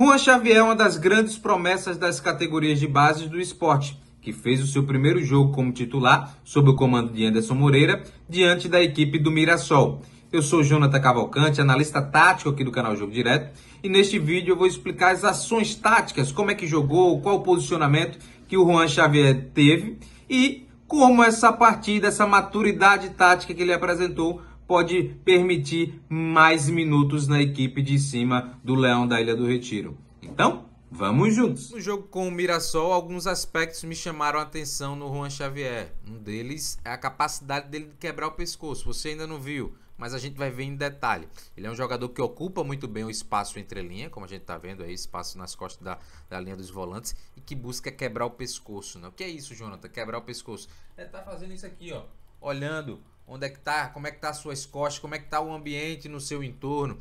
Juan Xavier é uma das grandes promessas das categorias de bases do esporte, que fez o seu primeiro jogo como titular, sob o comando de Anderson Moreira, diante da equipe do Mirassol. Eu sou Jonathan Cavalcante, analista tático aqui do canal Jogo Direto, e neste vídeo eu vou explicar as ações táticas, como é que jogou, qual o posicionamento que o Juan Xavier teve e como essa partida, essa maturidade tática que ele apresentou pode permitir mais minutos na equipe de cima do Leão da Ilha do Retiro. Então, Vamos juntos. No jogo com o Mirassol, alguns aspectos me chamaram a atenção no Juan Xavier. Um deles é a capacidade dele de quebrar o pescoço. Você ainda não viu, mas a gente vai ver em detalhe. Ele é um jogador que ocupa muito bem o espaço entre linha, como a gente está vendo aí, espaço nas costas da, da linha dos volantes, e que busca quebrar o pescoço. Né? O que é isso, Jonathan? Quebrar o pescoço. Ele é está fazendo isso aqui, ó, olhando onde é que tá, como é que tá suas costas, como é que tá o ambiente no seu entorno.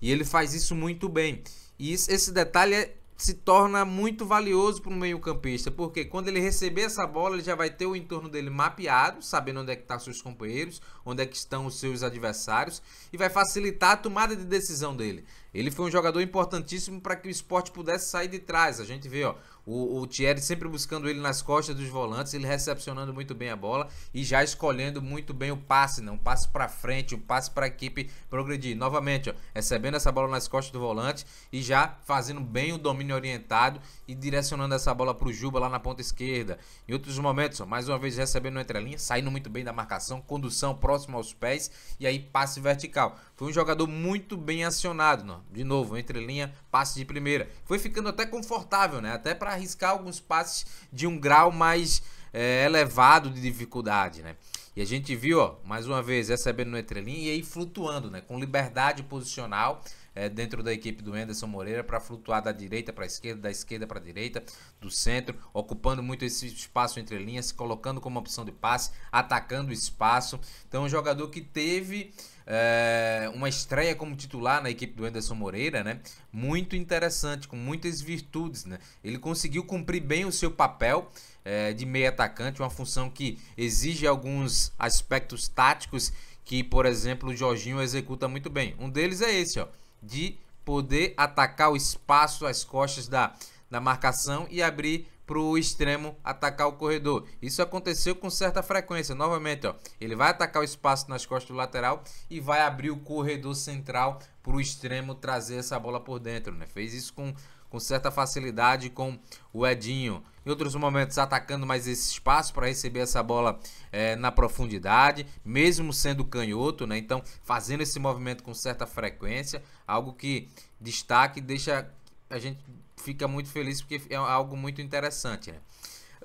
E ele faz isso muito bem. E isso, esse detalhe é, se torna muito valioso para o meio-campista, porque quando ele receber essa bola, ele já vai ter o entorno dele mapeado, sabendo onde é que estão tá seus companheiros, onde é que estão os seus adversários, e vai facilitar a tomada de decisão dele. Ele foi um jogador importantíssimo para que o esporte pudesse sair de trás. A gente vê, ó, o, o Thierry sempre buscando ele nas costas dos volantes, ele recepcionando muito bem a bola e já escolhendo muito bem o passe, não, né? um passe para frente, um passe para a equipe progredir. Novamente, ó, recebendo essa bola nas costas do volante e já fazendo bem o domínio orientado e direcionando essa bola para o Juba lá na ponta esquerda. Em outros momentos, ó, mais uma vez recebendo na entrelinha, saindo muito bem da marcação, condução próximo aos pés e aí passe vertical. Foi um jogador muito bem acionado, não? Né? de novo, entre linha, passe de primeira. Foi ficando até confortável, né? Até para arriscar alguns passes de um grau mais é, elevado de dificuldade, né? E a gente viu, ó, mais uma vez, recebendo no entrelinha e aí flutuando, né? Com liberdade posicional, é, dentro da equipe do Anderson Moreira para flutuar da direita para a esquerda, da esquerda para a direita, do centro, ocupando muito esse espaço entre linhas, se colocando como opção de passe, atacando o espaço. Então, um jogador que teve é, uma estreia como titular na equipe do Anderson Moreira, né? Muito interessante, com muitas virtudes, né? Ele conseguiu cumprir bem o seu papel é, de meio atacante, uma função que exige alguns aspectos táticos que, por exemplo, o Jorginho executa muito bem. Um deles é esse, ó de poder atacar o espaço, às costas da, da marcação e abrir para o extremo atacar o corredor. Isso aconteceu com certa frequência. Novamente, ó, ele vai atacar o espaço nas costas do lateral e vai abrir o corredor central para o extremo trazer essa bola por dentro. Né? Fez isso com com certa facilidade com o Edinho. Em outros momentos atacando mais esse espaço para receber essa bola é, na profundidade, mesmo sendo canhoto, né? Então fazendo esse movimento com certa frequência, algo que destaque deixa a gente fica muito feliz porque é algo muito interessante, né?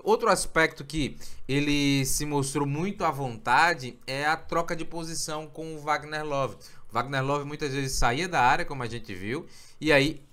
Outro aspecto que ele se mostrou muito à vontade é a troca de posição com o Wagner Love. Wagner Love muitas vezes saía da área, como a gente viu, e aí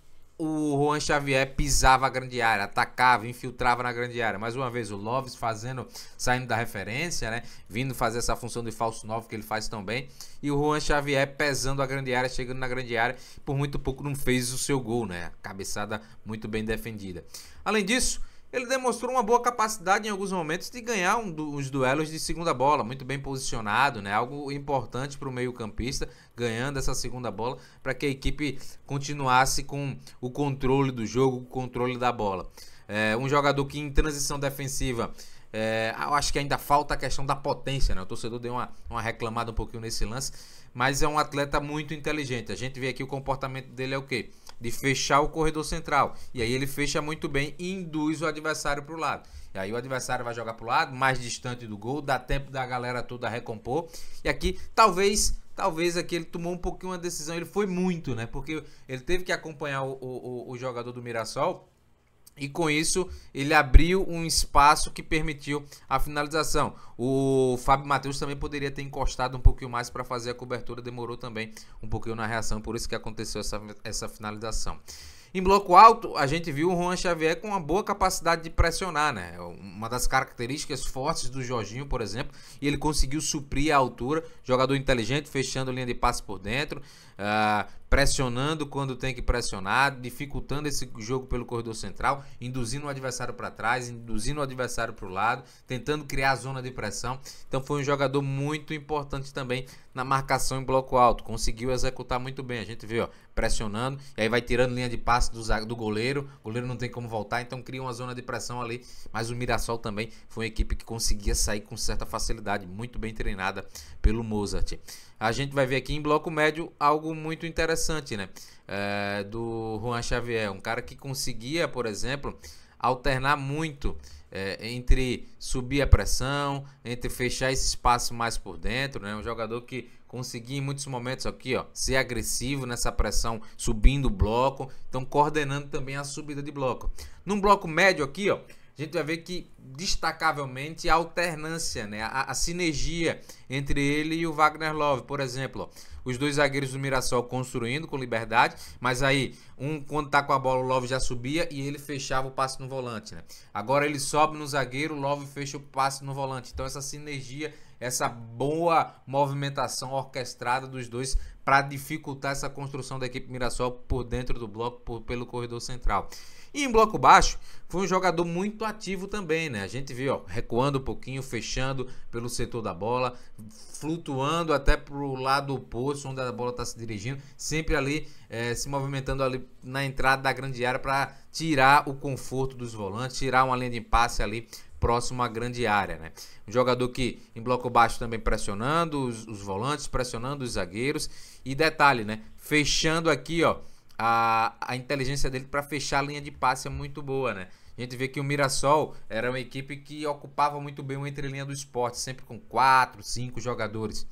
o Juan Xavier pisava a grande área, atacava, infiltrava na grande área. Mais uma vez, o Loves fazendo, saindo da referência, né? Vindo fazer essa função de falso novo que ele faz tão bem. E o Juan Xavier pesando a grande área, chegando na grande área. Por muito pouco não fez o seu gol, né? Cabeçada muito bem defendida. Além disso, ele demonstrou uma boa capacidade em alguns momentos de ganhar um do, duelos de segunda bola, muito bem posicionado, né? Algo importante para o meio-campista, ganhando essa segunda bola para que a equipe continuasse com o controle do jogo, o controle da bola. É, um jogador que em transição defensiva é, eu acho que ainda falta a questão da potência, né? O torcedor deu uma, uma reclamada um pouquinho nesse lance, mas é um atleta muito inteligente. A gente vê aqui o comportamento dele é o quê? de fechar o corredor central. E aí ele fecha muito bem e induz o adversário para o lado. E aí o adversário vai jogar para o lado, mais distante do gol, dá tempo da galera toda recompor. E aqui, talvez, talvez aqui ele tomou um pouquinho uma decisão. Ele foi muito, né? Porque ele teve que acompanhar o, o, o jogador do Mirassol e com isso, ele abriu um espaço que permitiu a finalização. O Fábio Matheus também poderia ter encostado um pouquinho mais para fazer a cobertura, demorou também um pouquinho na reação, por isso que aconteceu essa, essa finalização. Em bloco alto, a gente viu o Juan Xavier com uma boa capacidade de pressionar, né? Uma das características fortes do Jorginho, por exemplo, e ele conseguiu suprir a altura. Jogador inteligente, fechando linha de passe por dentro, uh, pressionando quando tem que pressionar, dificultando esse jogo pelo corredor central, induzindo o adversário para trás, induzindo o adversário para o lado, tentando criar a zona de pressão. Então foi um jogador muito importante também na marcação em bloco alto, conseguiu executar muito bem. A gente vê, ó, pressionando, e aí vai tirando linha de passe do, do goleiro, o goleiro não tem como voltar, então cria uma zona de pressão ali. Mas o Mirassol também foi uma equipe que conseguia sair com certa facilidade, muito bem treinada pelo Mozart a gente vai ver aqui em bloco médio algo muito interessante, né? É, do Juan Xavier, um cara que conseguia, por exemplo, alternar muito é, entre subir a pressão, entre fechar esse espaço mais por dentro, né? Um jogador que conseguia em muitos momentos aqui, ó, ser agressivo nessa pressão, subindo o bloco, então coordenando também a subida de bloco. Num bloco médio aqui, ó, a gente vai ver que destacavelmente a alternância, né? a, a sinergia entre ele e o Wagner Love, por exemplo. Os dois zagueiros do Mirassol construindo com liberdade, mas aí um quando tá com a bola o Love já subia e ele fechava o passe no volante. Né? Agora ele sobe no zagueiro, o Love fecha o passe no volante. Então essa sinergia essa boa movimentação orquestrada dos dois para dificultar essa construção da equipe Mirassol por dentro do bloco, por, pelo corredor central. E em bloco baixo, foi um jogador muito ativo também, né? A gente viu, ó, recuando um pouquinho, fechando pelo setor da bola, flutuando até pro lado oposto, onde a bola está se dirigindo, sempre ali é, se movimentando ali na entrada da grande área para tirar o conforto dos volantes, tirar uma linha de passe ali próximo à grande área. Né? Um jogador que em bloco baixo também pressionando os, os volantes, pressionando os zagueiros. E detalhe, né? Fechando aqui, ó. A, a inteligência dele para fechar a linha de passe é muito boa, né? A gente vê que o Mirassol era uma equipe que ocupava muito bem o entrelinha do esporte, sempre com quatro, cinco jogadores.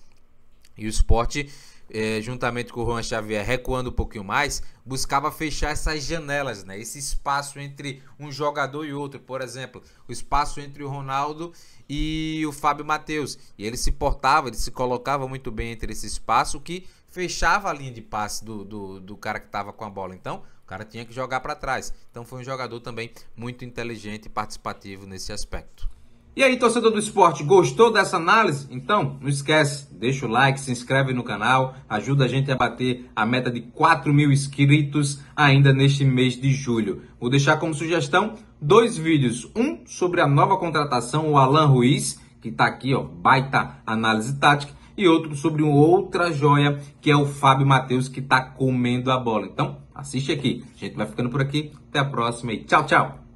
E o esporte, é, juntamente com o Juan Xavier, recuando um pouquinho mais, buscava fechar essas janelas, né? esse espaço entre um jogador e outro. Por exemplo, o espaço entre o Ronaldo e o Fábio Matheus. E ele se portava, ele se colocava muito bem entre esse espaço que fechava a linha de passe do, do, do cara que estava com a bola. Então, o cara tinha que jogar para trás. Então, foi um jogador também muito inteligente e participativo nesse aspecto. E aí, torcedor do esporte, gostou dessa análise? Então, não esquece, deixa o like, se inscreve no canal, ajuda a gente a bater a meta de 4 mil inscritos ainda neste mês de julho. Vou deixar como sugestão dois vídeos, um sobre a nova contratação, o Alan Ruiz, que está aqui, ó, baita análise tática, e outro sobre uma outra joia, que é o Fábio Matheus, que está comendo a bola. Então, assiste aqui. A gente vai ficando por aqui, até a próxima e tchau, tchau!